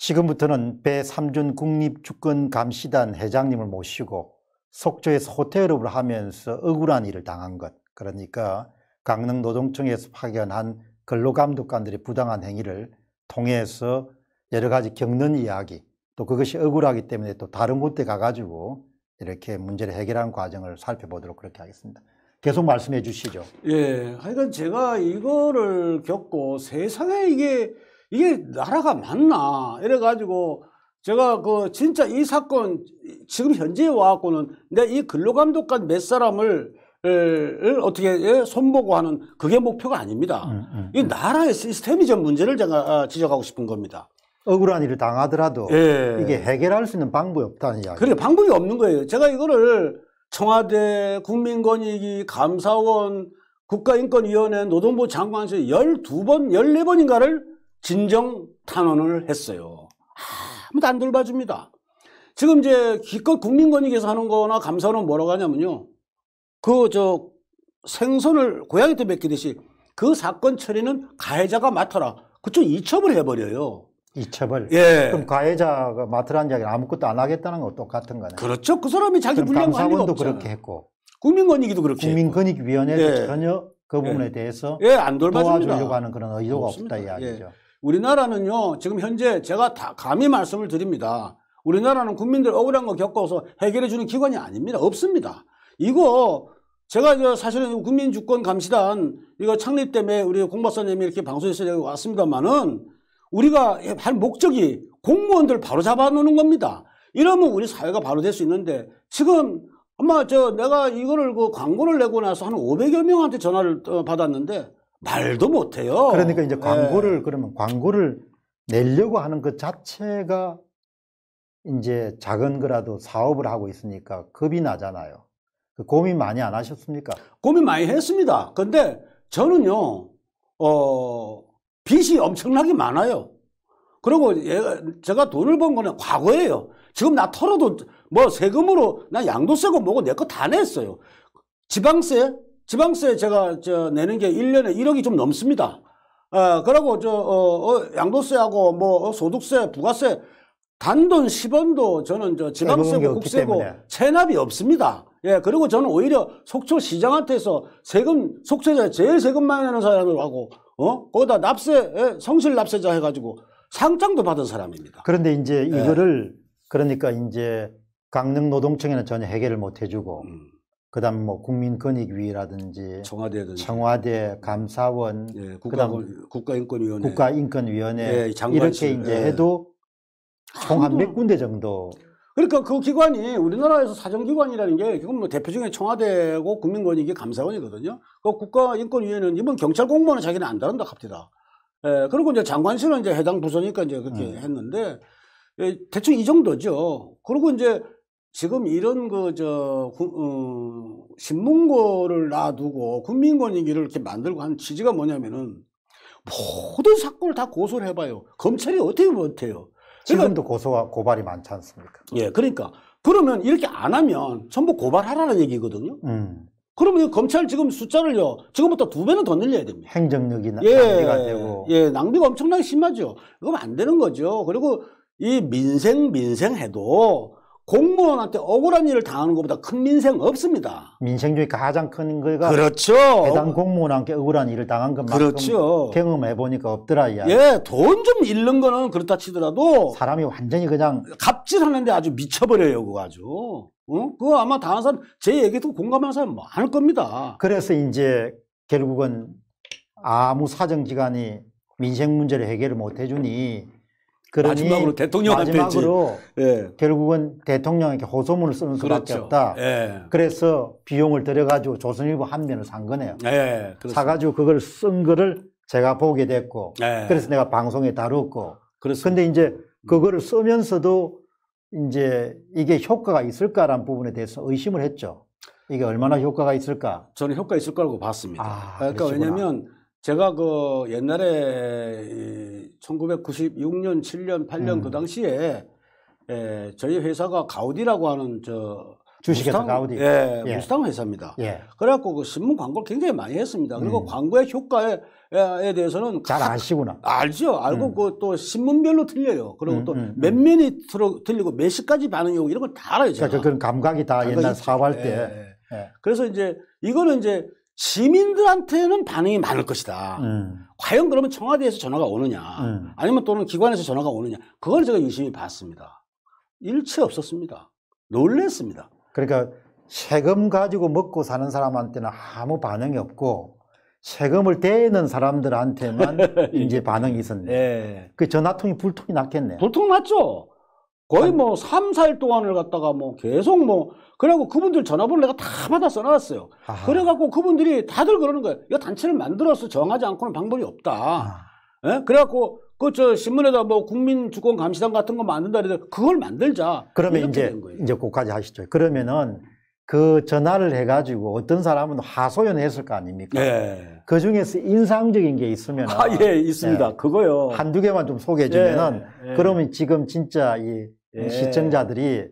지금부터는 배삼준 국립주권감시단 회장님을 모시고 속초에서 호텔업을 하면서 억울한 일을 당한 것 그러니까 강릉노동청에서 파견한 근로감독관들의 부당한 행위를 통해서 여러 가지 겪는 이야기 또 그것이 억울하기 때문에 또 다른 곳에 가가지고 이렇게 문제를 해결하는 과정을 살펴보도록 그렇게 하겠습니다. 계속 말씀해 주시죠. 예. 하여간 제가 이거를 겪고 세상에 이게 이게 나라가 맞나 이래가지고 제가 그 진짜 이 사건 지금 현재에 와갖고는 내 이 근로감독관 몇 사람을 어떻게 손보고 하는 그게 목표가 아닙니다. 음, 음, 음. 이 나라의 시스템이적 문제를 제가 아, 지적하고 싶은 겁니다. 억울한 일을 당하더라도 예. 이게 해결할 수 있는 방법이 없다는 이야기. 그래 방법이 없는 거예요. 제가 이거를 청와대 국민권익위 감사원 국가인권위원회 노동부 장관실 12번 14번인가를 진정 탄원을 했어요. 아무도 안 돌봐줍니다. 지금 이제 기껏 국민권익에서 하는 거나 감사원은 뭐라고 하냐면요. 그 저 생선을 고양이한테 맡기듯이 그 사건 처리는 가해자가 맡아라. 그쪽 이첩을 해버려요. 이첩을. 예. 그럼 가해자가 맡으라는 이야기를 아무것도 안 하겠다는 건 똑같은 거네. 그렇죠. 그 사람이 자기 불량 관리도 그렇게 했고. 국민권익위도 그렇게 국민권익위원회도 예. 전혀 그 부분에 예. 대해서 예, 안돌봐주려고 하는 그런 의도가 없습니다. 없다 이야기죠. 예. 우리나라는요, 지금 현재 제가 다 감히 말씀을 드립니다. 우리나라는 국민들 억울한 거 겪어서 해결해주는 기관이 아닙니다. 없습니다. 이거 제가 사실은 국민주권감시단 이거 창립 때문에 우리 공박사님이 이렇게 방송에서 왔습니다만은 우리가 할 목적이 공무원들 바로 잡아놓는 겁니다. 이러면 우리 사회가 바로 될 수 있는데 지금 아마 저 내가 이거를 그 광고를 내고 나서 한 500여 명한테 전화를 어, 받았는데 말도 못해요. 그러니까 이제 네. 광고를 네. 그러면 광고를 내려고 하는 그 자체가 이제 작은 거라도 사업을 하고 있으니까 겁이 나잖아요. 그 고민 많이 안 하셨습니까? 고민 많이 했습니다. 근데 저는요, 어, 빚이 엄청나게 많아요. 그리고 예, 제가 돈을 번 거는 과거예요. 지금 나 털어도 뭐 세금으로 나 양도세고 뭐고 내 거 다 냈어요. 지방세, 지방세 제가 저 내는 게 1년에 1억이 좀 넘습니다. 아, 그리고 저 어, 어, 양도세하고 뭐 어, 소득세, 부가세 단돈 10원도 저는 저 지방세고 국세고 체납이 없습니다. 예, 그리고 저는 오히려 속초 시장한테서 세금 속초에 제일 세금 많이 내는 사람으로 하고 어? 거기다 납세 예, 성실 납세자 해 가지고 상장도 받은 사람입니다. 그런데 이제 예. 이거를 예. 그러니까 이제 강릉 노동청에는 전혀 해결을 못 해주고 음. 그다음 뭐 국민권익위라든지 청와대든 청와대 감사원 예, 국가, 국가인권위원회 국가인권위원회 예, 이렇게 예. 이제 예. 해도 총 한 몇 군데 정도 그러니까 그 기관이 우리나라에서 사정기관이라는 게 지금 뭐 대표적인 청와대고 국민권익위 감사원이거든요. 그 국가인권위원회는 이번 경찰 공무원은 자기는 안 다룬다 합디다. 예, 그리고 이제 장관실은 이제 해당 부서니까 이제 그렇게 음. 했는데 예, 대충 이 정도죠. 그리고 이제 지금 이런 그저 어, 신문고를 놔두고 국민권익위를 이렇게 만들고 하는 취지가 뭐냐면은 모든 사건을 다 고소를 해봐요. 검찰이 어떻게 못해요? 그러니까, 도 고소와 고발이 많지 않습니까? 예, 그러니까 그러면 이렇게 안 하면 전부 고발하라는 얘기거든요. 음. 그러면 검찰 지금 숫자를요 지금부터 두 배는 더 늘려야 됩니다. 행정력이 예, 낭비가 예, 되고 예 낭비가 엄청나게 심하죠. 그거안 되는 거죠. 그리고 이 민생 민생 해도 공무원한테 억울한 일을 당하는 것보다 큰 민생 없습니다. 민생 중에 가장 큰 거가 그렇죠. 해당 공무원한테 억울한 일을 당한 것만큼 그렇죠. 경험해 보니까 없더라 이야. 예, 돈 좀 잃는 거는 그렇다 치더라도 사람이 완전히 그냥 갑질하는데 아주 미쳐버려요 그거 아주. 응? 그거 아마 다른 사람 제 얘기도 공감하는 사람 많을 겁니다. 그래서 이제 결국은 아무 사정기관이 민생 문제를 해결을 못 해주니 마지막으로 대통령한테 마지막으로 예. 결국은 대통령에게 호소문을 쓰는 수밖에 그렇죠. 없다. 예. 그래서 비용을 들여가지고 조선일보 한 면을 산 거네요. 예. 사가지고 그걸 쓴 거를 제가 보게 됐고 예. 그래서 내가 방송에 다뤘고 그런데 이제 음. 그거를 쓰면서도 이제 이게 효과가 있을까라는 부분에 대해서 의심을 했죠. 이게 얼마나 효과가 있을까? 저는 효과 있을 거라고 봤습니다. 아, 그러니까 왜냐하면 제가 그 옛날에 1996년, 7년, 8년 음. 그 당시에 에, 예, 저희 회사가 가우디라고 하는 저 주식회사 가우디. 예, 예. 무스탕 회사입니다. 예. 그래갖고 그 신문 광고를 굉장히 많이 했습니다. 그리고 음. 광고의 효과에 에 대해서는 잘 아시구나. 알죠. 알고 음. 그또 신문별로 틀려요. 그리고 음, 또몇 음, 음, 면이 틀어, 틀리고 몇 시까지 반응이 오고 이런 걸 다 알아요. 그러니까 제가. 그러니까 그런 감각이 다 옛날 사업할 예. 때. 예. 예. 그래서 이제 이거는 이제 시민들한테는 반응이 많을 것이다. 음. 과연 그러면 청와대에서 전화가 오느냐, 음. 아니면 또는 기관에서 전화가 오느냐, 그걸 제가 유심히 봤습니다. 일체 없었습니다. 놀랬습니다. 그러니까 세금 가지고 먹고 사는 사람한테는 아무 반응이 없고 세금을 대는 사람들한테만 예. 이제 반응이 있었네. 예. 그 전화통이 불통이 났겠네. 불통 났죠. 거의 뭐 3, 4일 동안을 갔다가뭐 계속 뭐 그래갖고 그분들 전화번호 내가 다 받아 써놨어요. 아하. 그래갖고 그분들이 다들 그러는 거예요. 이 단체를 만들어서 정하지 않고는 방법이 없다. 아. 예? 그래갖고 그저 신문에다 뭐 국민 주권 감시단 같은 거 만든다 그래 그걸 만들자. 그러면 이제 이제 거까지 하시죠. 그러면은 그 전화를 해가지고 어떤 사람은 하소연했을 거 아닙니까? 예. 그 중에서 인상적인 게 있으면 아 예 있습니다. 예. 그거요. 한두 개만 좀 소개해 주면은 예. 예. 그러면 지금 진짜 이 예. 시청자들이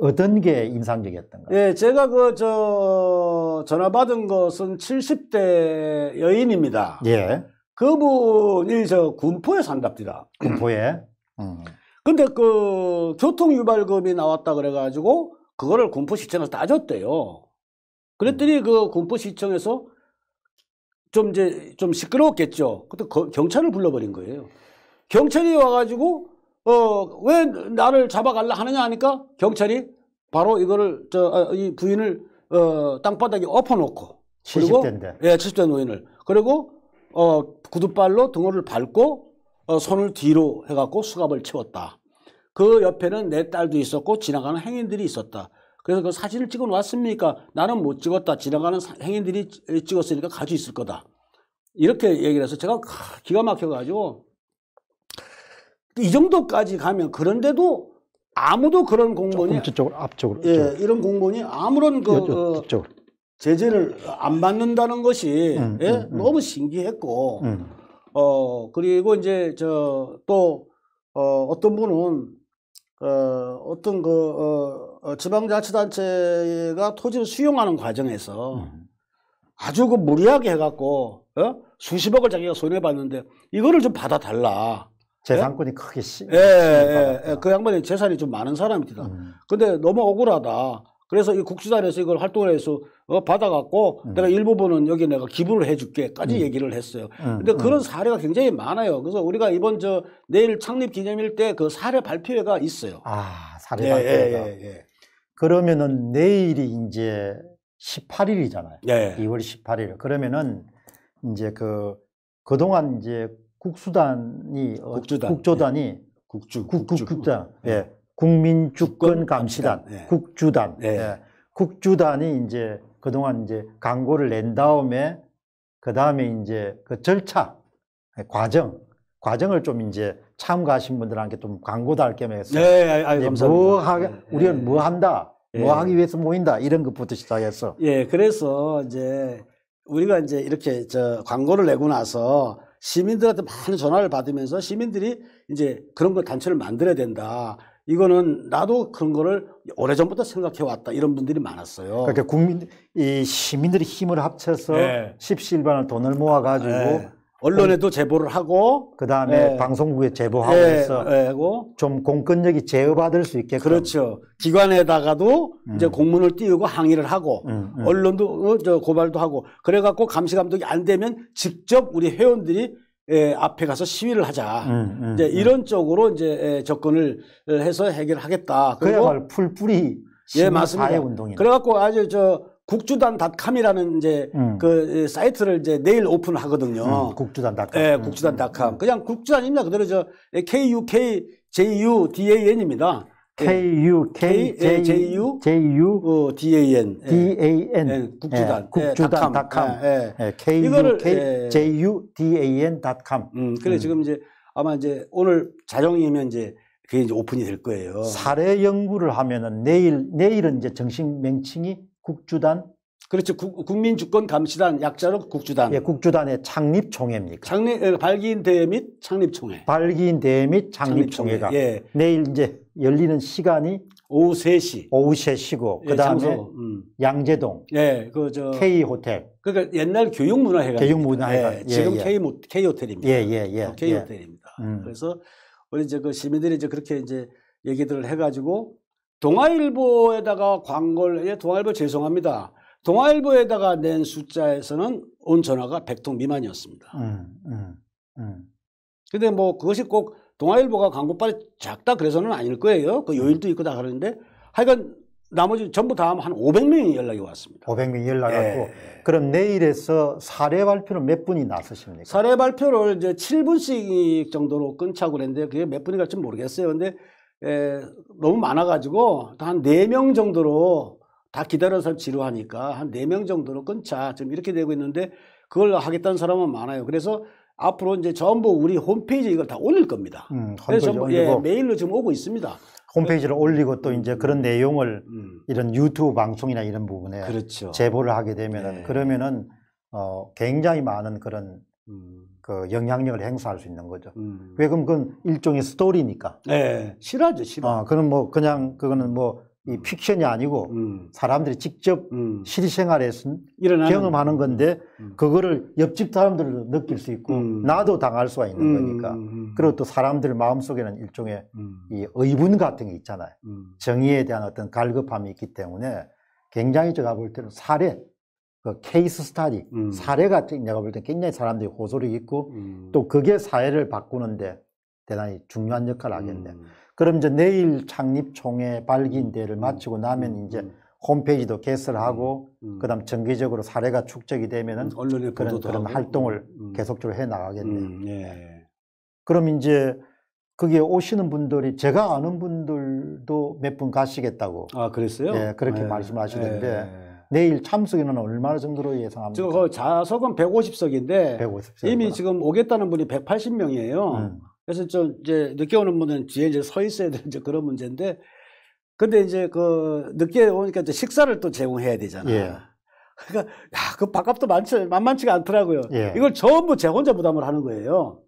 어떤 게 인상적이었던가요? 예, 제가 그, 저, 전화 받은 것은 70대 여인입니다. 예. 그분이 저 군포에 산답니다. 군포에? 음. 근데 그 교통유발금이 나왔다 그래가지고 그거를 군포시청에서 따졌대요. 그랬더니 음. 그 군포시청에서 좀 이제 좀 시끄러웠겠죠. 그때 경찰을 불러버린 거예요. 경찰이 와가지고 어, 왜 나를 잡아갈라 하느냐 하니까 경찰이 바로 이거를, 저, 어, 이 부인을, 어, 땅바닥에 엎어놓고. 70대인데. 예, 70대 노인을. 그리고, 어, 구두발로 등호를 밟고, 어, 손을 뒤로 해갖고 수갑을 채웠다. 그 옆에는 내 딸도 있었고, 지나가는 행인들이 있었다. 그래서 그 사진을 찍어 놨습니까? 나는 못 찍었다. 지나가는 행인들이 찍었으니까 가지고 있을 거다. 이렇게 얘기를 해서 제가 기가 막혀가지고 이 정도까지 가면 그런데도 아무도 그런 공무원이 뒤쪽으로 앞쪽으로 예, 이쪽으로. 이런 공무원이 아무런 그 여, 여, 어, 제재를 안 받는다는 것이 음, 음, 예? 음, 너무 신기했고 음. 어 그리고 이제 저 또 어, 어떤 분은 어, 어떤 그 어, 어 지방자치단체가 토지를 수용하는 과정에서 음. 아주 그 무리하게 해갖고 어? 수십억을 자기가 손해봤는데 이거를 좀 받아달라 예? 재산권이 크게 씨. 예, 예, 예, 그 양반이 재산이 좀 많은 사람입니다. 음. 근데 너무 억울하다. 그래서 이 국수단에서 이걸 활동을 해서 어, 받아갖고 음. 내가 일부분은 여기 내가 기부를 해줄게까지 음. 얘기를 했어요. 음. 근데 음. 그런 사례가 굉장히 많아요. 그래서 우리가 이번 저 내일 창립 기념일 때 그 사례 발표회가 있어요. 아, 사례 예, 발표회가. 예, 예, 예. 그러면은 내일이 이제 18일이잖아요. 예. 2월 18일. 그러면은 이제 그 그동안 이제 국수단이 어, 국주단, 국조단이 예. 국주 국국단 예. 예. 국민 주권 감시단 예. 국주단 예. 예. 국주단이 이제 그동안 이제 광고를 낸 다음에 그 다음에 이제 그 절차 예, 과정 과정을 좀 이제 참가하신 분들한테 좀 광고도 할겸 해서 예, 아유, 뭐 감사합니다. 뭐 하게 우리는 뭐 한다 뭐 하기 위해서 모인다 이런 것부터 그 시작해서 예 그래서 이제 우리가 이제 이렇게 저 광고를 내고 나서 시민들한테 많은 전화를 받으면서 시민들이 이제 그런 걸 단체를 만들어야 된다. 이거는 나도 그런 거를 오래전부터 생각해 왔다 이런 분들이 많았어요. 그러니까 국민 이 시민들이 힘을 합쳐서 네. 십시일반을 돈을 모아 가지고 네. 언론에도 제보를 하고 그 다음에 예. 방송국에 제보하고 예. 해서 예. 좀 공권력이 제어받을 수 있게 그렇죠 기관에다가도 음. 이제 공문을 띄우고 항의를 하고 음, 음. 언론도 어, 저 고발도 하고 그래갖고 감시 감독이 안 되면 직접 우리 회원들이 예, 앞에 가서 시위를 하자. 음, 음, 이제 음. 이런 음. 쪽으로 이제 예, 접근을 해서 해결하겠다. 그야말 풀뿌리 예, 맞습니다. 운동이. 그래갖고 아주 저 국주단닷컴이라는 이제 음. 그 사이트를 이제 내일 오픈 하거든요. 음, 국주단닷컴. 예, 네, 국주단닷컴. 음. 그냥 국주단입니다. 그대로 저 예, 예. K U 예, K J U D A N입니다. K U K J, J U J U 어, D A N D A N 예, 국주단 국주단닷컴 예, 예. K U K J U D A N.com. 음, 그래 음. 지금 이제 아마 이제 오늘 자정이면 이제 그게 이제 오픈이 될 거예요. 사례 연구를 하면은 내일 내일은 이제 정식 명칭이 국주단 그렇죠. 국, 민주권감시단 약자로 국주단. 예, 국주단의 창립 총회입니까? 창립 발기인 대회 및 창립 총회. 발기인 대회 및 창립 총회가 예. 내일 이제 열리는 시간이 오후 3시. 오후 3시고 예, 그다음에 음. 양재동. 예, 그저 K 호텔. 그러니까 옛날 교육문화회관. 교육문화회관. 예, 예, 지금 예. K K 호텔입니다. 예, 예, 예. K 호텔입니다. 예. 음. 그래서 우리 이제 그 시민들이 이제 그렇게 이제 얘기들을 해가지고 동아일보에다가 광고를 예, 동아일보 죄송합니다. 동아일보에다가 낸 숫자에서는 온 전화가 100통 미만이었습니다. 음, 음, 음. 근데 뭐 그것이 꼭 동아일보가 광고빨이 작다 그래서는 아닐 거예요. 그 음. 요일도 있고 다 그러는데 하여간 나머지 전부 다한 500명이 연락이 왔습니다. 500명이 연락 예. 왔고 그럼 내일에서 사례 발표는 몇 분이 나서십니까? 사례 발표를 이제 7분씩 정도로 끊자고 그랬는데 그게 몇 분이 갈지 모르겠어요. 근데 에, 예, 너무 많아가지고 한네 명 정도로 다 기다려서 지루하니까 한 네 명 정도로 끊자 지금 이렇게 되고 있는데 그걸 하겠다는 사람은 많아요. 그래서 앞으로 이제 전부 우리 홈페이지에 이걸 다 올릴 겁니다. 음, 그래서 전부, 예, 메일로 지금 오고 있습니다. 홈페이지를 올리고 또 이제 그런 내용을 음. 이런 유튜브 방송이나 이런 부분에 그렇죠. 제보를 하게 되면은 네. 그러면은 어, 굉장히 많은 그런 음. 그 영향력을 행사할 수 있는 거죠. 음. 왜 그럼 그건 일종의 스토리니까. 네, 실화죠, 실화. 아, 그건 뭐 그냥 그거는 뭐이 음. 픽션이 아니고 음. 사람들이 직접 음. 실생활에서 경험하는 건데 음, 음. 그거를 옆집 사람들도 느낄 수 있고 나도 당할 수가 있는 거니까. 그리고 또 사람들 마음속에는 일종의 이 의분 같은 게 있잖아요. 정의에 대한 어떤 갈급함이 있기 때문에 굉장히 제가 볼 때는 사례 그 케이스 스타디 음. 사례가 내가 볼때 굉장히 사람들이 호소력이 있고 음. 또 그게 사회를 바꾸는데 대단히 중요한 역할을 하겠네. 음. 그럼 이제 내일 창립총회 발기인 대회를 음. 마치고 나면 음. 이제 음. 홈페이지도 개설하고 그다음 정기적으로 사례가 축적이 되면은 언 그런 그런 활동을 계속적으로 해 나가겠네. 예. 그럼 이제 거기에 오시는 분들이 제가 아는 분들도 몇 분 가시겠다고. 아 그랬어요? 예, 그렇게 예. 말씀하시는데. 예. 내일 참석인은 얼마 정도로 예상합니까? 지금 그 좌석은 150석인데 150석 이미 지금 오겠다는 분이 180명이에요. 음. 그래서 저 이제 늦게 오는 분은 뒤에 이제 서 있어야 되는 이제 그런 문제인데 근데 이제 그 늦게 오니까 이제 식사를 또 제공해야 되잖아요. 예. 그러니까 야, 그 밥값도 많지 만만치가 않더라고요. 예. 이걸 전부 제 혼자 부담을 하는 거예요.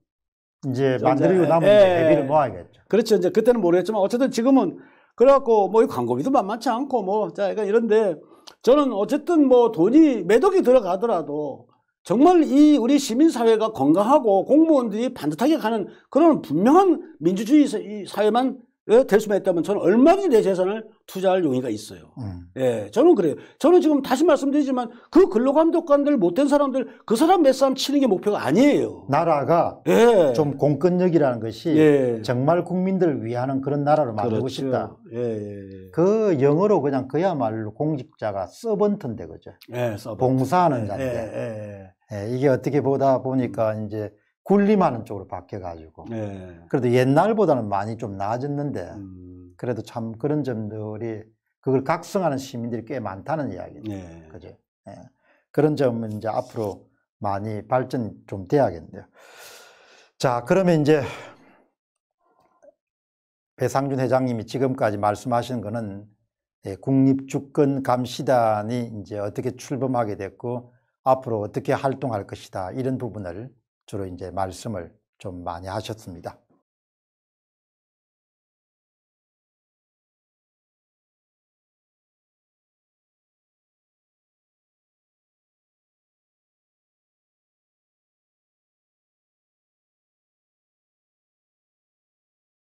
이제 만들고 나면 예. 대비를 모아야겠죠. 그렇죠. 이제 그때는 모르겠지만 어쨌든 지금은 그래갖고 뭐이 광고비도 만만치 않고 뭐 자, 그러니까 이런데 저는 어쨌든 뭐 돈이 매덕이 들어가더라도 정말 이 우리 시민사회가 건강하고 공무원들이 반듯하게 가는 그런 분명한 민주주의 사회만 예, 될 수만 있다면 저는 얼마든지 내 재산을 투자할 용의가 있어요. 음. 예, 저는 그래요. 저는 지금 다시 말씀드리지만 그 근로감독관들 못된 사람들 그 사람 몇 사람 치는 게 목표가 아니에요. 나라가 예. 좀 공권력이라는 것이 예. 정말 국민들을 위하는 그런 나라를 만들고 그렇죠. 싶다. 예, 예, 예, 그 영어로 그냥 그야말로 공직자가 서번트인데 그죠. 예, 서번트. 봉사하는 자인데. 예, 이게 어떻게 보다 보니까 이제 군림하는 쪽으로 바뀌어가지고. 네. 그래도 옛날보다는 많이 좀 나아졌는데, 음. 그래도 참 그런 점들이 그걸 각성하는 시민들이 꽤 많다는 이야기죠. 네. 그죠. 예. 그런 점은 이제 앞으로 많이 발전 좀돼야겠는데요 자, 그러면 이제 배상준 회장님이 지금까지 말씀하신 거는 예, 국립주권감시단이 이제 어떻게 출범하게 됐고 앞으로 어떻게 활동할 것이다 이런 부분을 주로 이제 말씀을 좀 많이 하셨습니다.